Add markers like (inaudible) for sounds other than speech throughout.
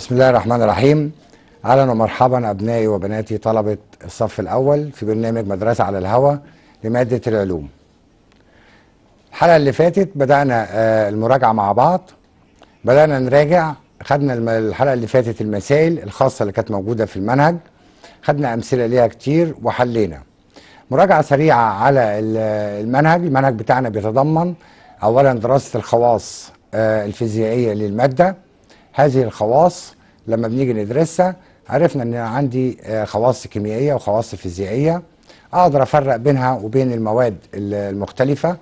بسم الله الرحمن الرحيم اهلا ومرحبا ابنائي وبناتي طلبه الصف الاول في برنامج مدرسه على الهواء لماده العلوم الحلقه اللي فاتت بدانا آه، المراجعه مع بعض بدانا نراجع خدنا الحلقه اللي فاتت المسائل الخاصه اللي كانت موجوده في المنهج خدنا امثله ليها كتير وحلينا مراجعه سريعه على المنهج المنهج بتاعنا بيتضمن اولا دراسه الخواص آه، الفيزيائيه للماده هذه الخواص لما بنيجي ندرسها عرفنا ان عندي آه، خواص كيميائيه وخواص فيزيائيه اقدر افرق بينها وبين المواد المختلفه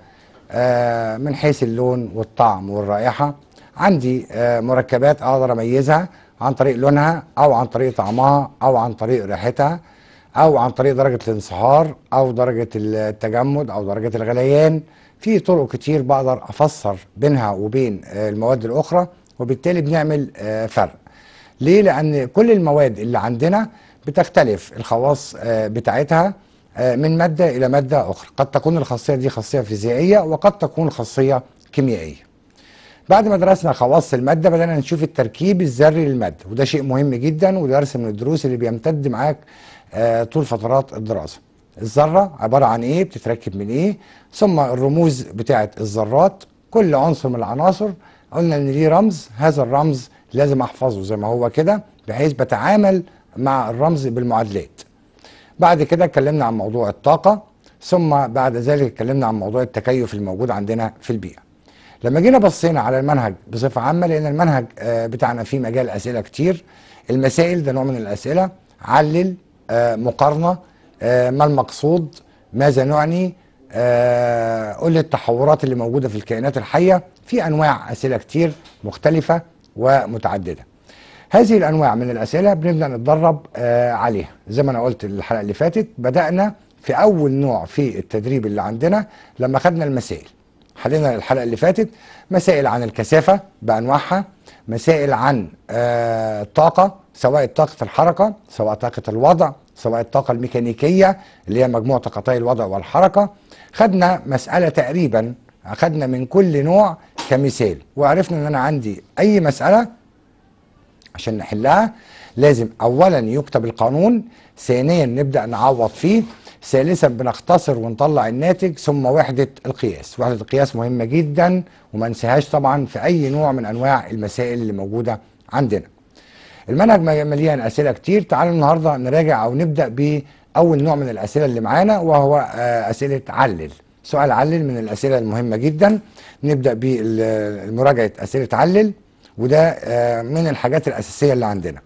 آه، من حيث اللون والطعم والرائحه عندي آه، مركبات اقدر اميزها عن طريق لونها او عن طريق طعمها او عن طريق ريحتها او عن طريق درجه الانصهار او درجه التجمد او درجه الغليان في طرق كتير بقدر افسر بينها وبين المواد الاخرى وبالتالي بنعمل آه، فرق ليه لان كل المواد اللي عندنا بتختلف الخواص آه، بتاعتها آه، من ماده الى ماده اخرى قد تكون الخاصيه دي خاصيه فيزيائيه وقد تكون خاصيه كيميائيه بعد ما درسنا خواص الماده بدانا نشوف التركيب الذري للماده وده شيء مهم جدا ودرس من الدروس اللي بيمتد معاك طول فترات الدراسه الذره عباره عن ايه بتتركب من ايه ثم الرموز بتاعه الذرات كل عنصر من العناصر قلنا ان ليه رمز هذا الرمز لازم احفظه زي ما هو كده بحيث بتعامل مع الرمز بالمعادلات بعد كده اتكلمنا عن موضوع الطاقة ثم بعد ذلك اتكلمنا عن موضوع التكيف الموجود عندنا في البيئة لما جينا بصينا على المنهج بصفة عامة لأن المنهج آه، بتاعنا فيه مجال أسئلة كتير المسائل ده نوع من الأسئلة علل آه، مقارنة آه، ما المقصود ماذا نعني آه، قول لي التحورات اللي موجودة في الكائنات الحية في أنواع أسئلة كتير مختلفة ومتعددة هذه الأنواع من الأسئلة بنبدأ نتدرب آه، عليها زي ما أنا قلت الحلقة اللي فاتت بدأنا في أول نوع في التدريب اللي عندنا لما خدنا المسائل حلينا الحلقة اللي فاتت مسائل عن الكثافة بأنواعها مسائل عن آه، الطاقة سواء طاقة الحركة سواء طاقة الوضع سواء الطاقة الميكانيكية اللي هي مجموع طاقتي الوضع والحركة خدنا مسألة تقريبا خدنا من كل نوع كمثال وعرفنا ان انا عندي اي مسألة عشان نحلها لازم اولا يكتب القانون ثانيا نبدأ نعوض فيه ثالثا بنختصر ونطلع الناتج ثم وحدة القياس وحدة القياس مهمة جدا وما ننساهاش طبعا في اي نوع من انواع المسائل اللي موجودة عندنا المنهج مليان اسئله كتير تعالوا النهارده نراجع او نبدا أول نوع من الأسئلة اللي معانا وهو آه، أسئلة علل سؤال علل من الأسئلة المهمة جدا نبدأ بمراجعة أسئلة علل وده آه، من الحاجات الأساسية اللي عندنا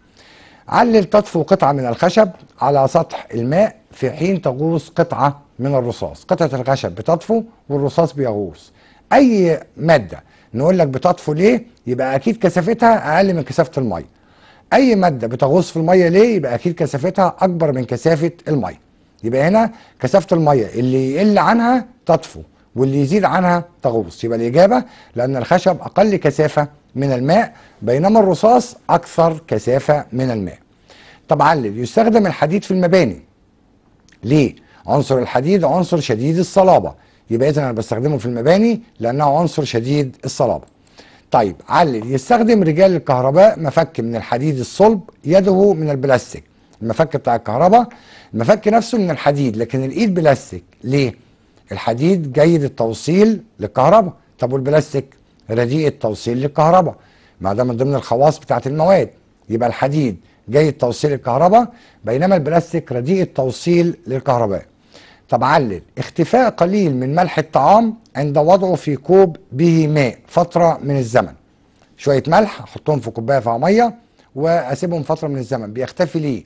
علل تطفو قطعة من الخشب على سطح الماء في حين تغوص قطعة من الرصاص قطعة الخشب بتطفو والرصاص بيغوص أي مادة نقول لك بتطفو ليه يبقى أكيد كثافتها أقل من كثافة المية اي ماده بتغوص في الميه ليه يبقى اكيد كثافتها اكبر من كثافه الميه يبقى هنا كثافه الميه اللي يقل عنها تطفو واللي يزيد عنها تغوص يبقى الاجابه لان الخشب اقل كثافه من الماء بينما الرصاص اكثر كثافه من الماء طب علل يستخدم الحديد في المباني ليه عنصر الحديد عنصر شديد الصلابه يبقى اذا انا بستخدمه في المباني لانه عنصر شديد الصلابه طيب علل يستخدم رجال الكهرباء مفك من الحديد الصلب يده من البلاستيك المفك بتاع الكهرباء المفك نفسه من الحديد لكن الايد بلاستيك ليه الحديد جيد التوصيل للكهرباء طب والبلاستيك رديء التوصيل للكهرباء ما ده من ضمن الخواص بتاعه المواد يبقى الحديد جيد توصيل الكهرباء بينما البلاستيك رديء التوصيل للكهرباء طب علل اختفاء قليل من ملح الطعام عند وضعه في كوب به ماء فترة من الزمن شوية ملح احطهم في كوباية فيها مية واسيبهم فترة من الزمن بيختفي ليه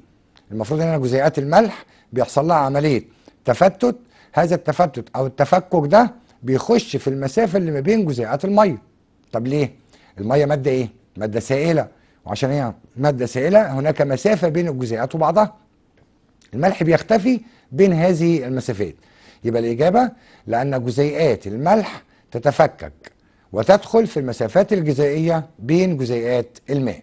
المفروض ان جزيئات الملح بيحصل لها عملية تفتت هذا التفتت او التفكك ده بيخش في المسافة اللي ما بين جزيئات المية طب ليه المية مادة ايه مادة سائلة وعشان هي مادة سائلة هناك مسافة بين الجزيئات وبعضها الملح بيختفي بين هذه المسافات يبقى الإجابة لأن جزيئات الملح تتفكك وتدخل في المسافات الجزيئية بين جزيئات الماء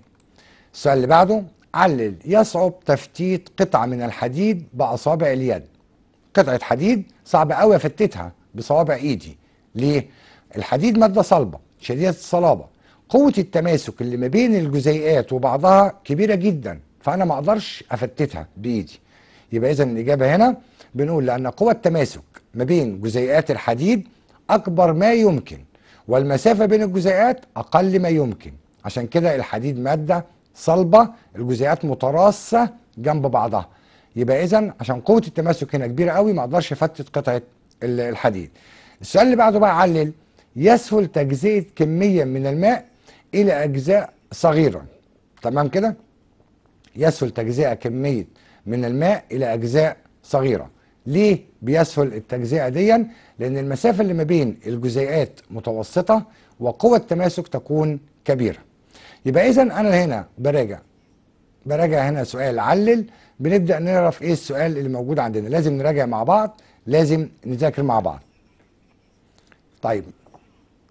السؤال اللي بعده علل يصعب تفتيت قطعة من الحديد بأصابع اليد قطعة حديد صعبه قوي أفتتها بصوابع إيدي ليه؟ الحديد مادة صلبة شديدة الصلابة قوة التماسك اللي ما بين الجزيئات وبعضها كبيرة جدا فأنا ما أقدرش أفتتها بإيدي يبقى إذا الإجابة هنا بنقول لأن قوى التماسك ما بين جزيئات الحديد أكبر ما يمكن والمسافة بين الجزيئات أقل ما يمكن عشان كده الحديد مادة صلبة الجزيئات متراصة جنب بعضها يبقى إذا عشان قوة التماسك هنا كبيرة قوي ما أقدرش أفتت قطعة الحديد السؤال اللي بعده بقى علل يسهل تجزئة كمية من الماء إلى أجزاء صغيرة تمام كده يسهل تجزئة كمية من الماء الى اجزاء صغيره ليه بيسهل التجزئه ديا لان المسافه اللي ما بين الجزيئات متوسطه وقوى التماسك تكون كبيره يبقى اذا انا هنا براجع براجع هنا سؤال علل بنبدا نعرف ايه السؤال اللي موجود عندنا لازم نراجع مع بعض لازم نذاكر مع بعض طيب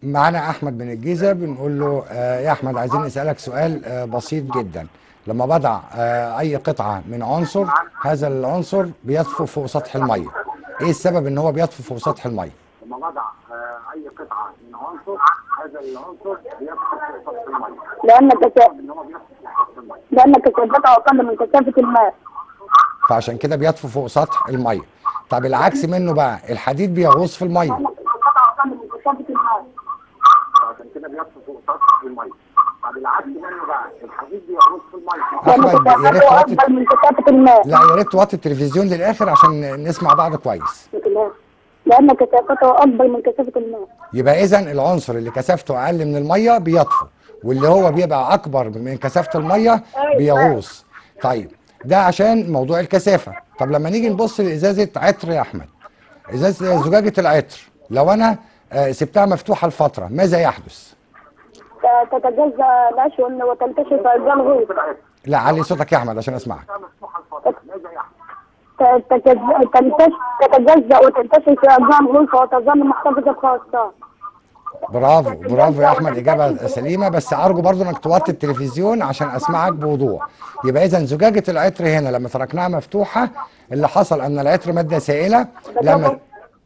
معانا احمد من الجيزه بنقول له آه يا احمد عايزين نسالك سؤال آه بسيط جدا لما بضع آه، اي قطعه من عنصر هذا العنصر بيطفو فوق سطح الميه ايه السبب ان هو بيطفو فوق سطح الميه لما بضع آه، اي قطعه من عنصر هذا العنصر بيطفو فوق سطح الميه لان كثافه لان كثافتها اقل من كثافه الماء فعشان كده بيطفو فوق سطح الميه طب العكس منه بقى الحديد بيغوص في الميه من كثافه الماء عشان كده بيطفو فوق سطح الميه بقى الحديد في احمد يا ريت توطي لا يا ريت توطي التلفزيون للاخر عشان نسمع بعض كويس لان كثافته اكبر من كثافه الماء يبقى اذا العنصر اللي كثافته اقل من الميه بيطفو واللي هو بيبقى اكبر من كثافه الميه بيغوص طيب ده عشان موضوع الكثافه طب لما نيجي نبص لازازه عطر يا احمد ازازه زجاجه العطر لو انا آه، سبتها مفتوحه لفتره ماذا يحدث تتجزا الأشون وتنتشر الجمهور لا علي صوتك يا أحمد عشان أسمعك تتجزأ وتنتشر في أرجاء وتظل محتفظة خاصه برافو برافو يا احمد اجابه سليمه بس ارجو برضو انك توطي التلفزيون عشان اسمعك بوضوح يبقى اذا زجاجه العطر هنا لما تركناها مفتوحه اللي حصل ان العطر ماده سائله لما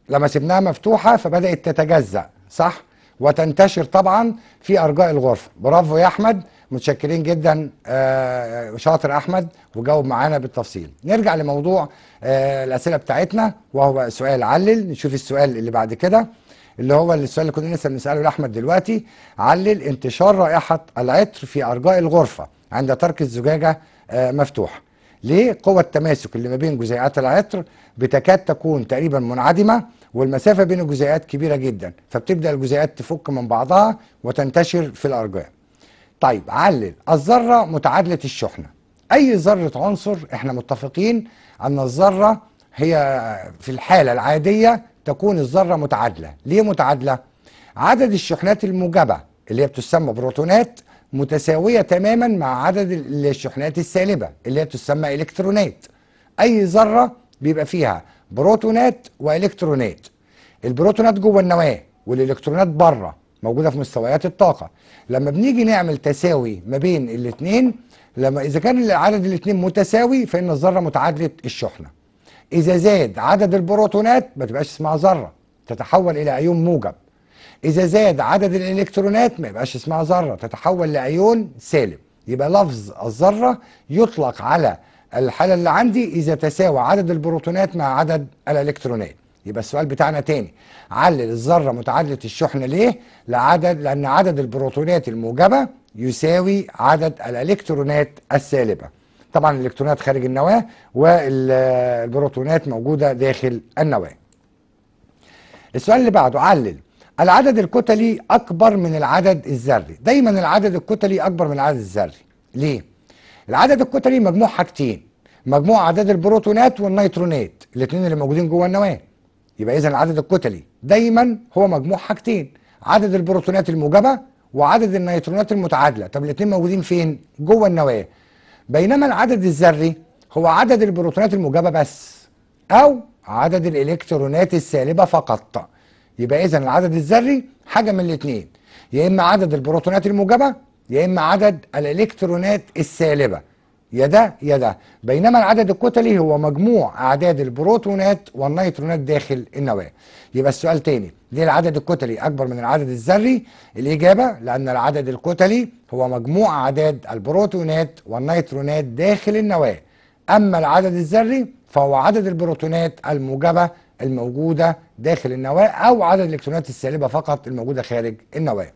لما سيبناها مفتوحه فبدات تتجزا صح وتنتشر طبعا في ارجاء الغرفه برافو يا احمد متشكرين جدا آه، آه، شاطر احمد وجاوب معانا بالتفصيل نرجع لموضوع آه، الاسئله بتاعتنا وهو سؤال علل نشوف السؤال اللي بعد كده اللي هو السؤال اللي كنا لسه بنساله لاحمد دلوقتي علل انتشار رائحه العطر في ارجاء الغرفه عند ترك الزجاجه مفتوحه ليه قوة التماسك اللي ما بين جزيئات العطر بتكاد تكون تقريبا منعدمة والمسافه بين الجزيئات كبيره جدا فبتبدا الجزيئات تفك من بعضها وتنتشر في الارجاء طيب علل الذره متعادله الشحنه اي ذره عنصر احنا متفقين ان الذره هي في الحاله العاديه تكون الذره متعادله ليه متعادله عدد الشحنات الموجبه اللي هي بتسمى بروتونات متساويه تماما مع عدد الشحنات السالبه اللي هي بتسمى الكترونات اي ذره بيبقى فيها بروتونات والكترونات البروتونات جوه النواه والالكترونات بره موجوده في مستويات الطاقه لما بنيجي نعمل تساوي ما بين الاثنين لما اذا كان عدد الاثنين متساوي فان الذره متعادله الشحنه اذا زاد عدد البروتونات ما تبقاش اسمها ذره تتحول الى ايون موجب اذا زاد عدد الالكترونات ما يبقاش اسمها ذره تتحول لايون سالب يبقى لفظ الذره يطلق على الحالة اللي عندي إذا تساوى عدد البروتونات مع عدد الإلكترونات يبقى السؤال بتاعنا تاني علل الذرة متعادلة الشحنه ليه؟ لعدد لأن عدد البروتونات الموجبة يساوي عدد الإلكترونات السالبة طبعا الإلكترونات خارج النواة والبروتونات موجودة داخل النواة السؤال اللي بعده علل العدد الكتلي أكبر من العدد الذري دايما العدد الكتلي أكبر من العدد الذري ليه؟ العدد الكتلي مجموع حاجتين مجموع عدد البروتونات والنيترونات الاثنين اللي موجودين جوه النواه يبقى اذا العدد الكتلي دايما هو مجموع حاجتين عدد البروتونات الموجبه وعدد النيترونات المتعادله طب الاثنين موجودين فين جوه النواه بينما العدد الذري هو عدد البروتونات الموجبه بس او عدد الالكترونات السالبه فقط يبقى اذا العدد الذري حاجه من الاثنين يا اما عدد البروتونات الموجبه يا إما عدد الإلكترونات السالبة يا ده يا ده بينما العدد الكتلي هو مجموع أعداد البروتونات والنيترونات داخل النواة يبقى السؤال تاني ليه العدد الكتلي أكبر من العدد الذري؟ الإجابة لأن العدد الكتلي هو مجموع أعداد البروتونات والنيترونات داخل النواة أما العدد الذري فهو عدد البروتونات الموجبة الموجودة داخل النواة أو عدد الإلكترونات السالبة فقط الموجودة خارج النواة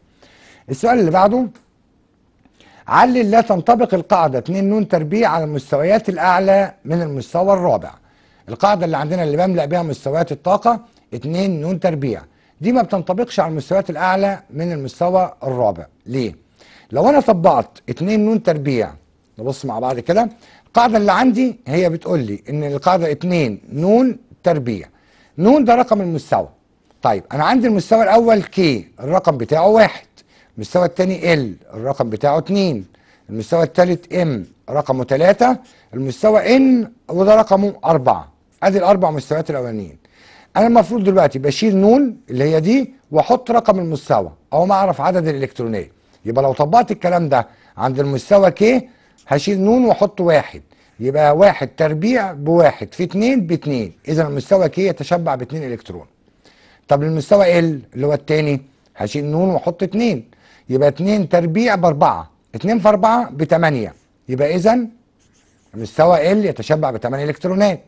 السؤال اللي بعده علل لا تنطبق القاعدة 2 ن تربيع على المستويات الأعلى من المستوى الرابع القاعدة اللي عندنا اللي بملأ بها مستويات الطاقة 2 ن تربيع دي ما بتنطبقش على المستويات الأعلى من المستوى الرابع ليه؟ لو أنا طبقت 2 ن تربيع نبص مع بعض كده القاعدة اللي عندي هي بتقول لي إن القاعدة 2 ن تربيع ن ده رقم المستوى طيب أنا عندي المستوى الأول كي الرقم بتاعه واحد المستوى الثاني ال الرقم بتاعه 2 المستوى الثالث ام رقمه 3 المستوى ان وده رقمه 4 ادي الاربع مستويات الاولانيين انا المفروض دلوقتي بشيل نون اللي هي دي واحط رقم المستوى او ما اعرف عدد الالكترونات يبقى لو طبقت الكلام ده عند المستوى ك هشيل نون واحط واحد يبقى واحد تربيع بواحد في اتنين باتنين اذا المستوى ك يتشبع باتنين الكترون طب المستوى ال اللي هو التاني هشيل نون واحط اتنين يبقى 2 تربيع ب 4 2 في 4 ب 8 يبقى اذا مستوى ال يتشبع ب 8 الكترونات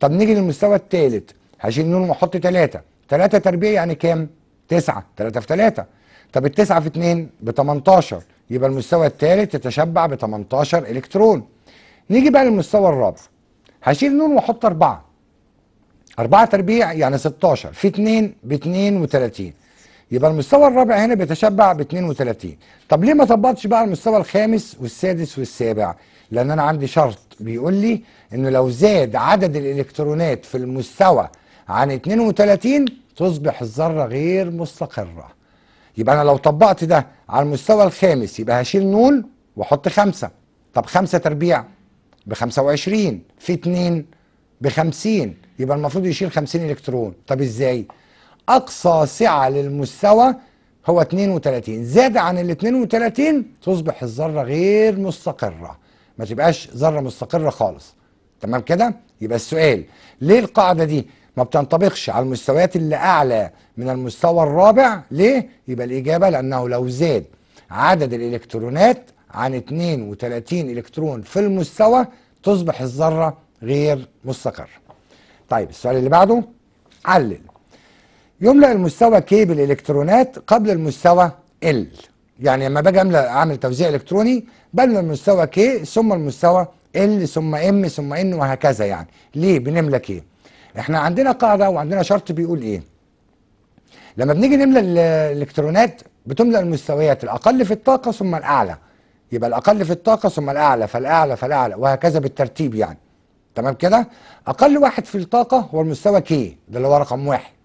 طب نيجي للمستوى الثالث هشيل نون واحط 3 3 تربيع يعني كام 9 3 في 3 طب ال9 في 2 ب 18 يبقى المستوى الثالث يتشبع ب 18 الكترون نيجي بقى للمستوى الرابع هشيل نون واحط 4 4 تربيع يعني 16 في 2 ب 32 يبقى المستوى الرابع هنا بيتشبع ب 32 طب ليه ما طبقتش بقى المستوى الخامس والسادس والسابع لان انا عندي شرط بيقول لي انه لو زاد عدد الالكترونات في المستوى عن 32 تصبح الذره غير مستقره يبقى انا لو طبقت ده على المستوى الخامس يبقى هشيل نول واحط خمسة طب خمسة تربيع ب 25 في 2 ب 50 يبقى المفروض يشيل 50 الكترون طب ازاي اقصى سعه للمستوى هو 32 زاد عن ال 32 تصبح الذره غير مستقره ما تبقاش ذره مستقره خالص تمام كده يبقى السؤال ليه القاعده دي ما بتنطبقش على المستويات اللي اعلى من المستوى الرابع ليه يبقى الاجابه لانه لو زاد عدد الالكترونات عن 32 الكترون في المستوى تصبح الذره غير مستقره طيب السؤال اللي بعده علل يملأ المستوى K بالإلكترونات قبل المستوى L يعني لما باجي املأ اعمل توزيع الكتروني بملأ المستوى K ثم المستوى L ثم M ثم N وهكذا يعني ليه بنملأ K احنا عندنا قاعدة وعندنا شرط بيقول ايه لما بنيجي نملى الالكترونات بتملأ المستويات الأقل في الطاقة ثم الأعلى يبقى الأقل في الطاقة ثم الأعلى فالأعلى فالأعلى وهكذا بالترتيب يعني تمام كده أقل واحد في الطاقة هو المستوى كي ده اللي هو رقم واحد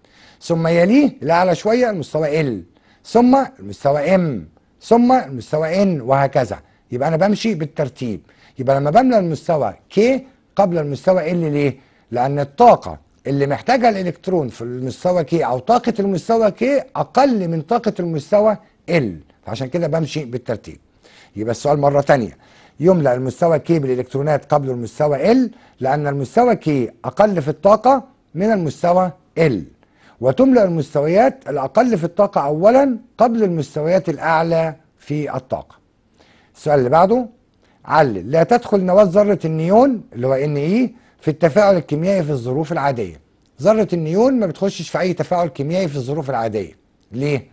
ثم يليه لأعلى شوية المستوى ال ثم المستوى ام ثم المستوى ان وهكذا يبقى أنا بمشي بالترتيب يبقى لما بملى المستوى كي قبل المستوى ال ليه؟ لأن الطاقة اللي محتاجها الإلكترون في المستوى كي أو طاقة المستوى كي أقل من طاقة المستوى ال فعشان كده بمشي بالترتيب يبقى السؤال مرة ثانيه يملأ المستوى كي بالإلكترونات قبل المستوى ال لأن المستوى كي أقل في الطاقة من المستوى ال وتملأ المستويات الأقل في الطاقة أولا قبل المستويات الأعلى في الطاقة السؤال اللي بعده علل لا تدخل نواة ذرة النيون اللي هو ان اي في التفاعل الكيميائي في الظروف العادية ذرة النيون ما بتخشش في أي تفاعل كيميائي في الظروف العادية ليه؟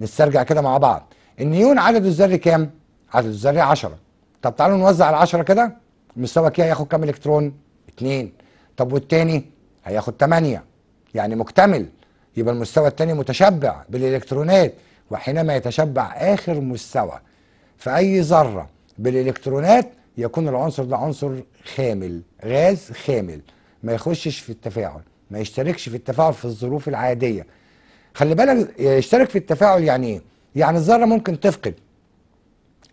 نسترجع كده مع بعض النيون عدده الذري كام؟ عدده الذري 10 طب تعالوا نوزع ال 10 كده مستوى كده هياخد كام الكترون؟ 2 طب والتاني؟ هياخد 8 يعني مكتمل يبقى المستوى الثاني متشبع بالالكترونات وحينما يتشبع اخر مستوى في اي ذره بالالكترونات يكون العنصر ده عنصر خامل غاز خامل ما يخشش في التفاعل ما يشتركش في التفاعل في الظروف العاديه خلي بالك يشترك في التفاعل يعني ايه يعني الذره ممكن تفقد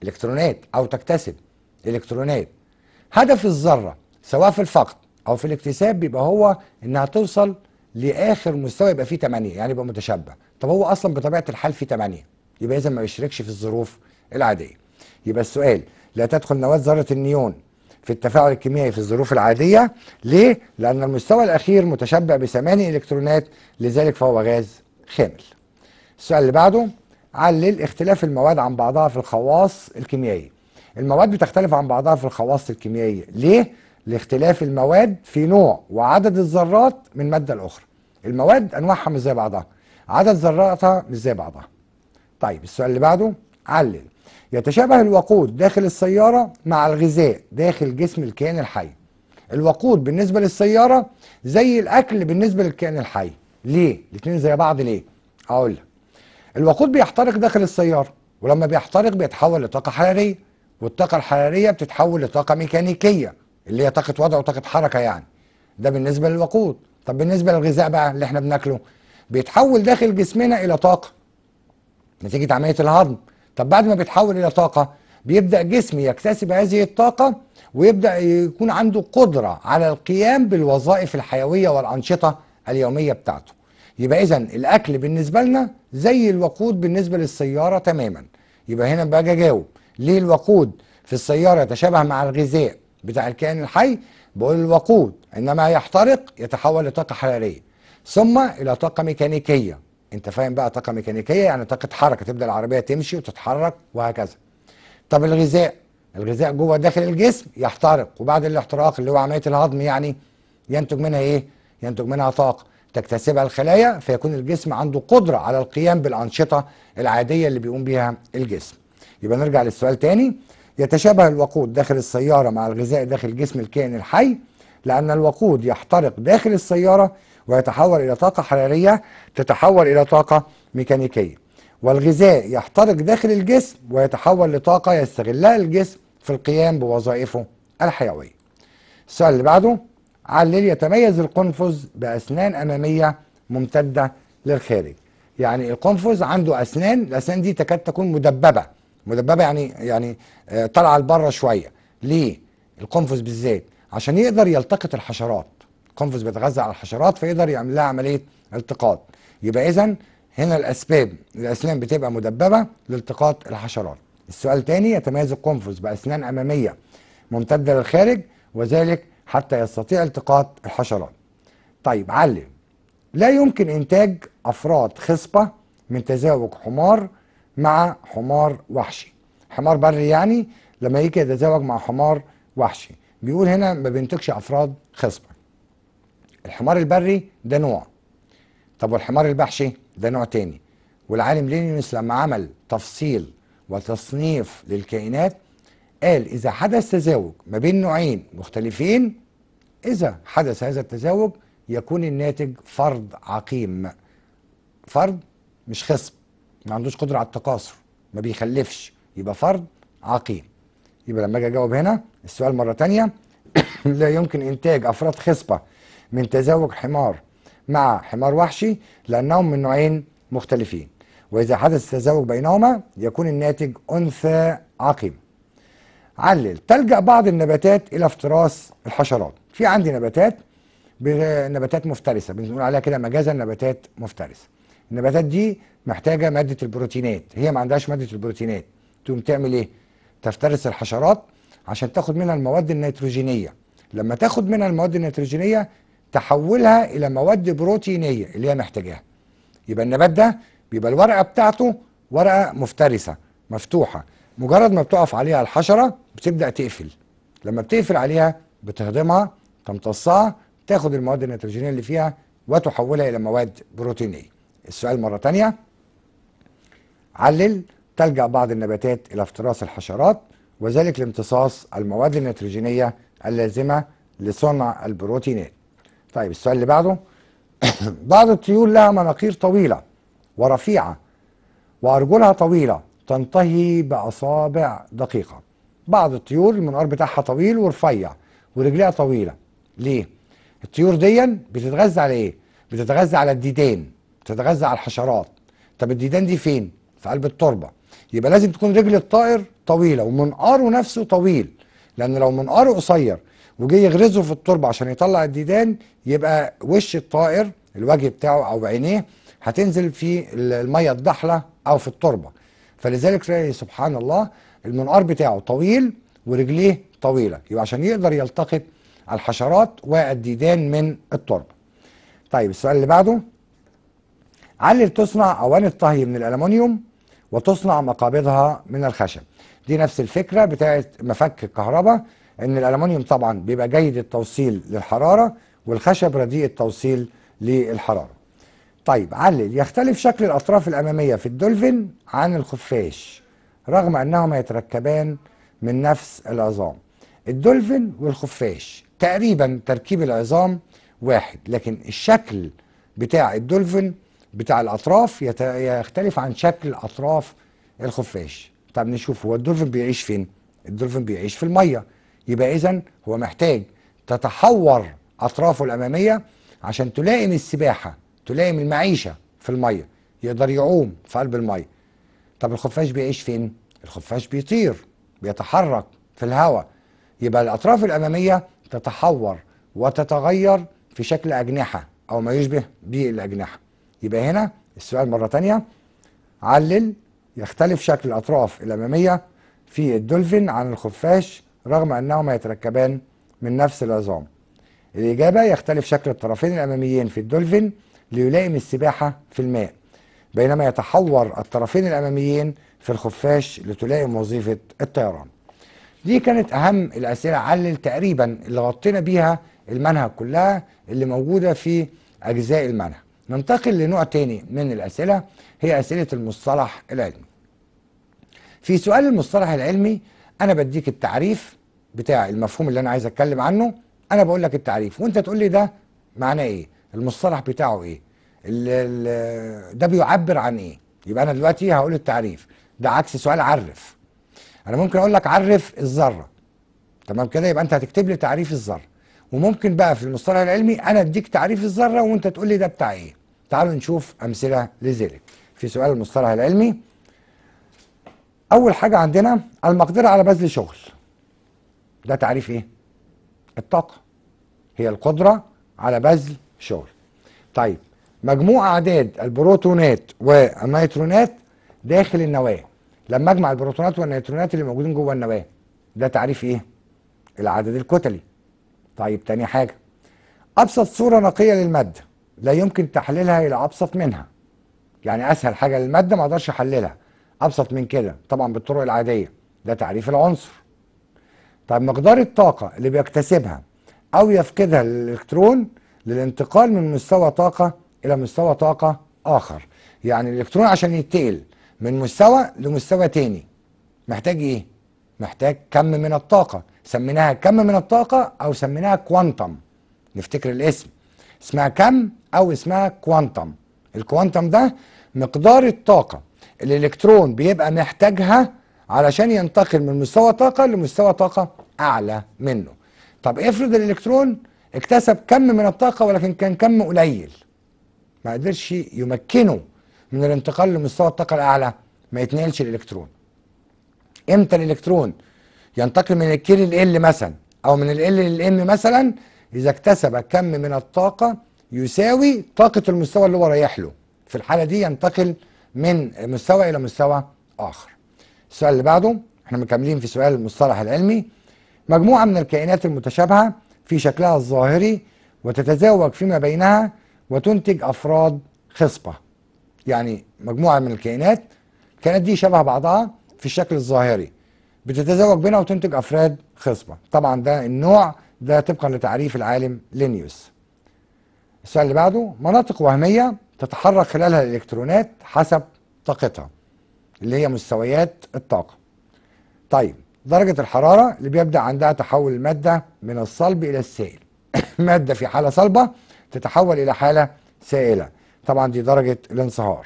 الكترونات او تكتسب الكترونات هدف الذره سواء في الفقد او في الاكتساب بيبقى هو انها توصل لاخر مستوى يبقى فيه 8 يعني يبقى متشبع طب هو اصلا بطبيعه الحال فيه 8 يبقى اذا ما بيشتركش في الظروف العاديه يبقى السؤال لا تدخل نواه ذره النيون في التفاعل الكيميائي في الظروف العاديه ليه لان المستوى الاخير متشبع بثماني الكترونات لذلك فهو غاز خامل السؤال اللي بعده علل اختلاف المواد عن بعضها في الخواص الكيميائيه المواد بتختلف عن بعضها في الخواص الكيميائيه ليه لاختلاف المواد في نوع وعدد الذرات من مادة الأخرى المواد أنواعها مش زي بعضها عدد ذراتها مش زي بعضها طيب السؤال اللي بعده علل يتشابه الوقود داخل السيارة مع الغذاء داخل جسم الكائن الحي الوقود بالنسبة للسيارة زي الأكل بالنسبة للكائن الحي ليه؟ الاتنين زي بعض ليه؟ أقول لك الوقود بيحترق داخل السيارة ولما بيحترق بيتحول لطاقة حرارية والطاقة الحرارية بتتحول لطاقة ميكانيكية اللي هي طاقه وضع وطاقه حركه يعني ده بالنسبه للوقود طب بالنسبه للغذاء بقى اللي احنا بناكله بيتحول داخل جسمنا الى طاقه نتيجه عمليه الهضم طب بعد ما بيتحول الى طاقه بيبدا جسمي يكتسب هذه الطاقه ويبدا يكون عنده قدره على القيام بالوظائف الحيويه والانشطه اليوميه بتاعته يبقى اذا الاكل بالنسبه لنا زي الوقود بالنسبه للسياره تماما يبقى هنا بقى اجاوب ليه الوقود في السياره يتشابه مع الغذاء بتاع الكائن الحي بقول الوقود عندما يحترق يتحول لطاقة حرارية ثم إلى طاقة ميكانيكية أنت فاهم بقى طاقة ميكانيكية يعني طاقة حركة تبدأ العربية تمشي وتتحرك وهكذا طب الغذاء الغذاء جوه داخل الجسم يحترق وبعد الاحتراق اللي هو عملية الهضم يعني ينتج منها إيه؟ ينتج منها طاقة تكتسبها الخلايا فيكون الجسم عنده قدرة على القيام بالأنشطة العادية اللي بيقوم بيها الجسم يبقى نرجع للسؤال تاني يتشابه الوقود داخل السيارة مع الغذاء داخل جسم الكائن الحي لأن الوقود يحترق داخل السيارة ويتحول إلى طاقة حرارية تتحول إلى طاقة ميكانيكية والغذاء يحترق داخل الجسم ويتحول لطاقة يستغلها الجسم في القيام بوظائفه الحيوية السؤال اللي بعده علل يتميز القنفذ بأسنان أمامية ممتدة للخارج يعني القنفذ عنده أسنان الأسنان دي تكاد تكون مدببة مدببه يعني يعني آه، طالعه لبره شويه ليه القنفذ بالذات عشان يقدر يلتقط الحشرات القنفذ بيتغذى على الحشرات فيقدر يعمل لها عمليه التقاط يبقى اذا هنا الاسباب الاسنان بتبقى مدببه لالتقاط الحشرات السؤال تاني يتميز القنفذ باسنان اماميه ممتده للخارج وذلك حتى يستطيع التقاط الحشرات طيب علم لا يمكن انتاج افراد خصبه من تزاوج حمار مع حمار وحشي حمار بري يعني لما يجي يتزوج مع حمار وحشي بيقول هنا ما بينتجش افراد خصبه الحمار البري ده نوع طب والحمار البحشي ده نوع تاني والعالم لينيوس لما عمل تفصيل وتصنيف للكائنات قال إذا حدث تزاوج ما بين نوعين مختلفين إذا حدث هذا التزاوج يكون الناتج فرد عقيم فرد مش خصب ما عندوش قدره على التكاثر ما بيخلفش يبقى فرد عقيم يبقى لما اجي اجاوب هنا السؤال مره ثانيه (coughs) لا يمكن انتاج افراد خصبه من تزاوج حمار مع حمار وحشي لانهم من نوعين مختلفين واذا حدث تزاوج بينهما يكون الناتج انثى عقيم علل تلجا بعض النباتات الى افتراس الحشرات في عندي نباتات نباتات مفترسه بنقول عليها كده مجازا نباتات مفترسه النباتات دي محتاجه ماده البروتينات هي ما عندهاش ماده البروتينات تقوم تعمل ايه تفترس الحشرات عشان تاخد منها المواد النيتروجينيه لما تاخد منها المواد النيتروجينيه تحولها الى مواد بروتينيه اللي هي محتاجاها يبقى النبات ده بيبقى الورقه بتاعته ورقه مفترسه مفتوحه مجرد ما بتقف عليها الحشره بتبدا تقفل لما بتقفل عليها بتهضمها تمتصها تاخد المواد النيتروجينيه اللي فيها وتحولها الى مواد بروتينيه السؤال مره ثانيه علل تلجأ بعض النباتات إلى افتراس الحشرات وذلك لامتصاص المواد النيتروجينية اللازمة لصنع البروتينات طيب السؤال اللي بعده (coughs) بعض الطيور لها مناقير طويلة ورفيعة وأرجلها طويلة تنتهي بأصابع دقيقة بعض الطيور المنقار بتاعها طويل ورفيع ورجليها طويلة ليه؟ الطيور دي بتتغذى على ايه؟ بتتغذى على الديدان بتتغذى على الحشرات طب الديدان دي فين؟ في قلب التربه يبقى لازم تكون رجل الطائر طويله ومنقاره نفسه طويل لان لو منقاره قصير وجي يغرزه في التربه عشان يطلع الديدان يبقى وش الطائر الوجه بتاعه او عينيه هتنزل في الميه الضحله او في التربه فلذلك سبحان الله المنقار بتاعه طويل ورجليه طويله يبقى عشان يقدر يلتقط الحشرات والديدان من التربه طيب السؤال اللي بعده علل تصنع اواني الطهي من الالومنيوم وتصنع مقابضها من الخشب دي نفس الفكرة بتاعت مفك الكهرباء ان الالمونيوم طبعا بيبقى جيد التوصيل للحرارة والخشب رديء التوصيل للحرارة طيب علل يختلف شكل الاطراف الامامية في الدولفين عن الخفاش رغم انهما يتركبان من نفس العظام الدولفين والخفاش تقريبا تركيب العظام واحد لكن الشكل بتاع الدولفين بتاع الاطراف يختلف عن شكل اطراف الخفاش طب نشوف هو الدولفين بيعيش فين الدولفين بيعيش في الميه يبقى اذا هو محتاج تتحور اطرافه الاماميه عشان تلائم السباحه تلائم المعيشه في الميه يقدر يعوم في قلب الميه طب الخفاش بيعيش فين الخفاش بيطير بيتحرك في الهواء يبقى الاطراف الاماميه تتحور وتتغير في شكل اجنحه او ما يشبه بالاجنحه يبقى هنا السؤال مرة تانية علل يختلف شكل الأطراف الأمامية في الدولفين عن الخفاش رغم أنهما يتركبان من نفس العظام الإجابة يختلف شكل الطرفين الأماميين في الدولفين ليلائم السباحة في الماء بينما يتحور الطرفين الأماميين في الخفاش لتلائم وظيفة الطيران دي كانت أهم الأسئلة علل تقريبا اللي غطينا بيها المنهج كلها اللي موجودة في أجزاء المنهج ننتقل لنوع تاني من الأسئلة هي أسئلة المصطلح العلمي في سؤال المصطلح العلمي أنا بديك التعريف بتاع المفهوم اللي أنا عايز أتكلم عنه أنا بقول لك التعريف وأنت تقول لي ده معناه إيه المصطلح بتاعه إيه ده بيعبر عن إيه يبقى أنا دلوقتي هقول التعريف ده عكس سؤال عرف أنا ممكن أقول لك عرف الذرة تمام كده يبقى أنت هتكتب لي تعريف الذرة وممكن بقى في المصطلح العلمي انا اديك تعريف الذره وانت تقول لي ده بتاع ايه تعالوا نشوف امثله لذلك في سؤال المصطلح العلمي اول حاجه عندنا المقدره على بذل شغل ده تعريف ايه الطاقه هي القدره على بذل شغل طيب مجموع اعداد البروتونات والنيترونات داخل النواه لما اجمع البروتونات والنيترونات اللي موجودين جوه النواه ده تعريف ايه العدد الكتلي طيب تاني حاجة أبسط صورة نقية للمادة لا يمكن تحليلها إلى أبسط منها يعني أسهل حاجة للمادة ما أقدرش أحللها أبسط من كده طبعا بالطرق العادية ده تعريف العنصر طيب مقدار الطاقة اللي بيكتسبها أو يفقدها الإلكترون للانتقال من مستوى طاقة إلى مستوى طاقة آخر يعني الإلكترون عشان ينتقل من مستوى لمستوى تاني محتاج إيه؟ محتاج كم من الطاقة سميناها كم من الطاقة أو سميناها كوانتم نفتكر الاسم اسمها كم أو اسمها كوانتم الكوانتم ده مقدار الطاقة الإلكترون بيبقى محتاجها علشان ينتقل من مستوى طاقة لمستوى طاقة أعلى منه طب افرض الإلكترون اكتسب كم من الطاقة ولكن كان كم قليل ما قدرش يمكنه من الانتقال لمستوى الطاقة الأعلى ما يتنقلش الإلكترون امتى الالكترون ينتقل من الكي للال مثلا او من ال للام مثلا اذا اكتسب كم من الطاقه يساوي طاقه المستوى اللي هو رايح له في الحاله دي ينتقل من مستوى الى مستوى اخر السؤال اللي بعده احنا مكملين في سؤال المصطلح العلمي مجموعه من الكائنات المتشابهه في شكلها الظاهري وتتزاوج فيما بينها وتنتج افراد خصبه يعني مجموعه من الكائنات الكائنات دي شبه بعضها في الشكل الظاهري بتتزوج بينها وتنتج افراد خصبه طبعا ده النوع ده طبقا لتعريف العالم لينيوس السؤال اللي بعده مناطق وهميه تتحرك خلالها الالكترونات حسب طاقتها اللي هي مستويات الطاقه طيب درجه الحراره اللي بيبدا عندها تحول الماده من الصلب الى السائل (coughs) ماده في حاله صلبه تتحول الى حاله سائله طبعا دي درجه الانصهار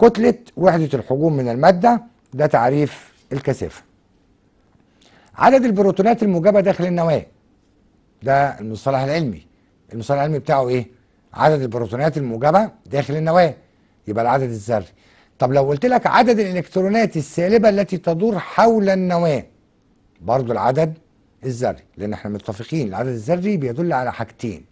كتله وحده الحجوم من الماده ده تعريف الكثافة عدد البروتونات الموجبة داخل النواة ده المصطلح العلمي المصطلح العلمي بتاعه ايه عدد البروتونات الموجبة داخل النواة يبقى العدد الذري طب لو قلت لك عدد الالكترونات السالبة التي تدور حول النواة برضو العدد الذري لان احنا متفقين العدد الذري بيدل على حاجتين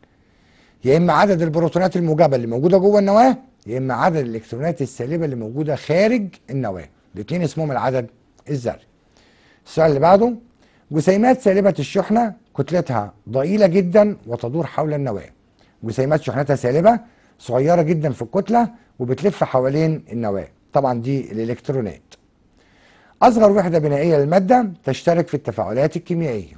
يا اما عدد البروتونات الموجبه اللي موجوده جوه النواه يا اما عدد الالكترونات السالبه اللي موجوده خارج النواه الاثنين اسمهم العدد الذري السؤال اللي بعده جسيمات سالبة الشحنة كتلتها ضئيلة جدا وتدور حول النواة جسيمات شحنتها سالبة صغيرة جدا في الكتلة وبتلف حوالين النواة طبعا دي الإلكترونات أصغر وحدة بنائية للمادة تشترك في التفاعلات الكيميائية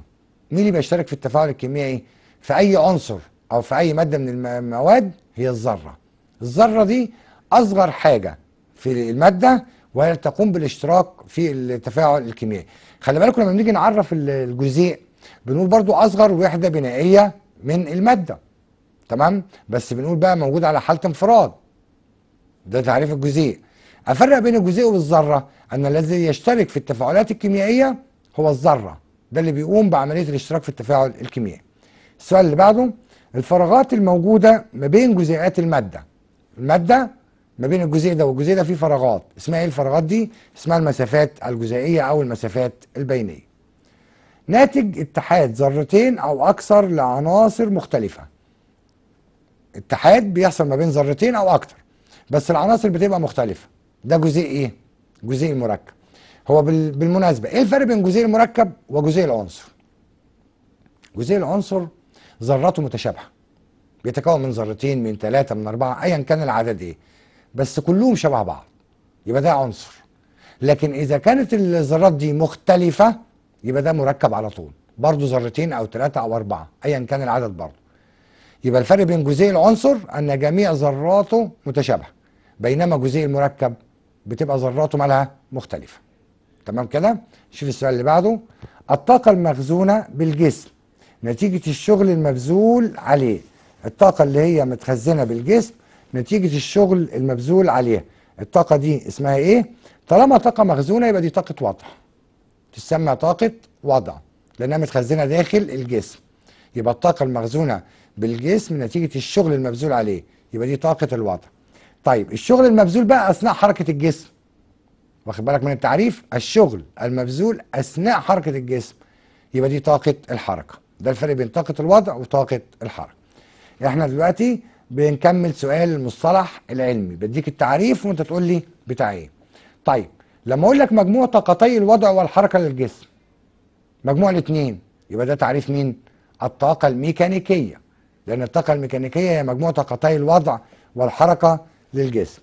مين اللي بيشترك في التفاعل الكيميائي في أي عنصر أو في أي مادة من المواد هي الذرة الذرة دي أصغر حاجة في المادة وهي تقوم بالاشتراك في التفاعل الكيميائي خلي بالكم لما بنيجي نعرف الجزيء بنقول برضو اصغر وحده بنائيه من الماده تمام بس بنقول بقى موجود على حاله انفراد ده تعريف الجزيء افرق بين الجزيء والذره ان الذي يشترك في التفاعلات الكيميائيه هو الذره ده اللي بيقوم بعمليه الاشتراك في التفاعل الكيميائي السؤال اللي بعده الفراغات الموجوده ما بين جزيئات الماده الماده ما بين الجزيء ده والجزيء ده في فراغات اسمها ايه الفراغات دي اسمها المسافات الجزيئيه او المسافات البينيه ناتج اتحاد ذرتين او اكثر لعناصر مختلفه اتحاد بيحصل ما بين ذرتين او اكثر بس العناصر بتبقى مختلفه ده جزيء ايه جزيء المركب هو بالمناسبه ايه الفرق بين جزيء المركب وجزيء العنصر جزيء العنصر ذراته متشابهه بيتكون من ذرتين من ثلاثه من اربعه ايا كان العدد ايه بس كلهم شبه بعض يبقى ده عنصر لكن اذا كانت الذرات دي مختلفه يبقى ده مركب على طول برضه ذرتين او ثلاثه او اربعه ايا كان العدد برضه يبقى الفرق بين جزيء العنصر ان جميع ذراته متشابهه بينما جزيء المركب بتبقى ذراته مالها مختلفه تمام كده شوف السؤال اللي بعده الطاقه المخزونه بالجسم نتيجه الشغل المبذول عليه الطاقه اللي هي متخزنه بالجسم نتيجة الشغل المبذول عليها الطاقة دي اسمها ايه؟ طالما طاقة مخزونة يبقى دي طاقة وضع تسمى طاقة وضع لأنها متخزنة داخل الجسم يبقى الطاقة المخزونة بالجسم نتيجة الشغل المبذول عليه يبقى دي طاقة الوضع طيب الشغل المبذول بقى أثناء حركة الجسم واخد بالك من التعريف الشغل المبذول أثناء حركة الجسم يبقى دي طاقة الحركة ده الفرق بين طاقة الوضع وطاقة الحركة احنا دلوقتي بنكمل سؤال المصطلح العلمي بديك التعريف وانت تقول لي بتاع ايه طيب لما اقول لك مجموع طاقتي الوضع والحركه للجسم مجموع الاثنين يبقى ده تعريف مين الطاقه الميكانيكيه لان الطاقه الميكانيكيه هي مجموع طاقتي الوضع والحركه للجسم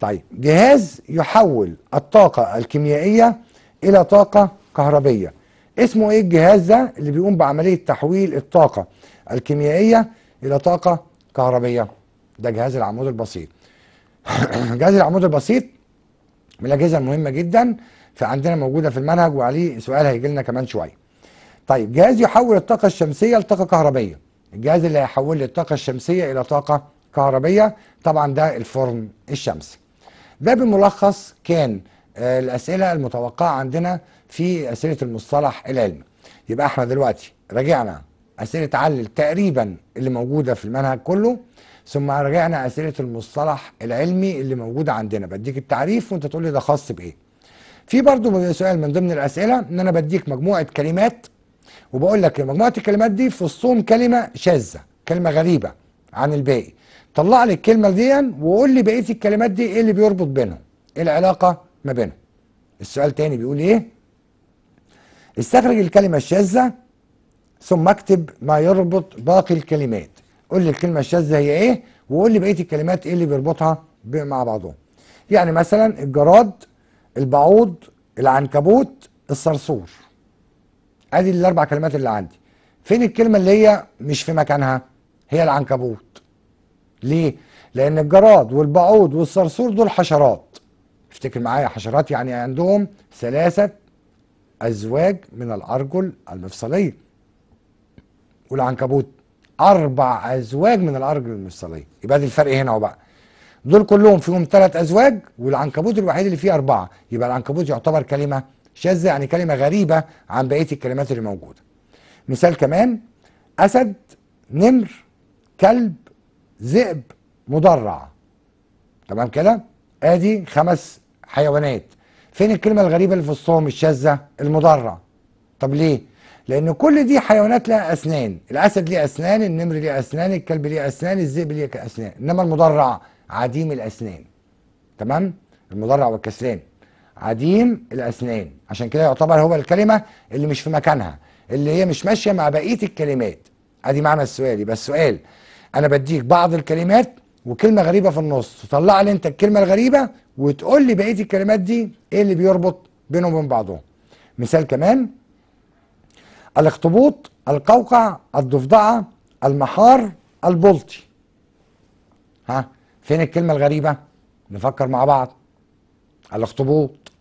طيب جهاز يحول الطاقه الكيميائيه الى طاقه كهربيه اسمه ايه الجهاز ده اللي بيقوم بعمليه تحويل الطاقه الكيميائيه الى طاقه كهربيه ده جهاز العمود البسيط (clears throat) جهاز العمود البسيط من الاجهزه المهمه جدا فعندنا موجوده في المنهج وعليه سؤال هيجي لنا كمان شويه طيب جهاز يحول الطاقه الشمسيه لطاقه كهربيه الجهاز اللي هيحول لي الطاقه الشمسيه الى طاقه كهربيه طبعا ده الفرن الشمسي باب الملخص كان آه، الاسئله المتوقعه عندنا في اسئله المصطلح العلمي يبقى احنا دلوقتي رجعنا أسئلة علل تقريبا اللي موجودة في المنهج كله ثم راجعنا أسئلة المصطلح العلمي اللي موجودة عندنا بديك التعريف وأنت تقول لي ده خاص بإيه في برضو سؤال من ضمن الأسئلة إن أنا بديك مجموعة كلمات وبقول لك مجموعة الكلمات دي في الصوم كلمة شاذة كلمة غريبة عن الباقي طلع لي الكلمة دي وقول لي بقية الكلمات دي إيه اللي بيربط بينهم إيه العلاقة ما بينهم السؤال تاني بيقول إيه استخرج الكلمة الشاذة ثم اكتب ما يربط باقي الكلمات قول لي الكلمة الشاذة هي ايه وقول لي بقية الكلمات ايه اللي بيربطها مع بعضهم يعني مثلا الجراد البعوض العنكبوت الصرصور ادي الاربع كلمات اللي عندي فين الكلمة اللي هي مش في مكانها هي العنكبوت ليه لان الجراد والبعوض والصرصور دول حشرات افتكر معايا حشرات يعني عندهم ثلاثة ازواج من الارجل المفصليه والعنكبوت اربع ازواج من الارجل المفصليه يبقى ده الفرق هنا اهو بقى دول كلهم فيهم ثلاث ازواج والعنكبوت الوحيد اللي فيه اربعه يبقى العنكبوت يعتبر كلمه شاذه يعني كلمه غريبه عن بقيه الكلمات اللي موجوده مثال كمان اسد نمر كلب ذئب مدرع تمام كده ادي خمس حيوانات فين الكلمه الغريبه اللي في وسطهم الشاذه المدرع طب ليه لان كل دي حيوانات لها اسنان الاسد ليه اسنان النمر ليه اسنان الكلب ليه اسنان الذئب ليه اسنان انما المضرع عديم الاسنان تمام المضرع والكسلان عديم الاسنان عشان كده يعتبر هو الكلمه اللي مش في مكانها اللي هي مش ماشيه مع بقيه الكلمات ادي معنى السؤال يبقى السؤال انا بديك بعض الكلمات وكلمه غريبه في النص طلع لي انت الكلمه الغريبه وتقول لي بقيه الكلمات دي ايه اللي بيربط بينهم وبين بعضهم مثال كمان الاخطبوط القوقع الضفدعة المحار البلطي ها فين الكلمة الغريبة نفكر مع بعض الاخطبوط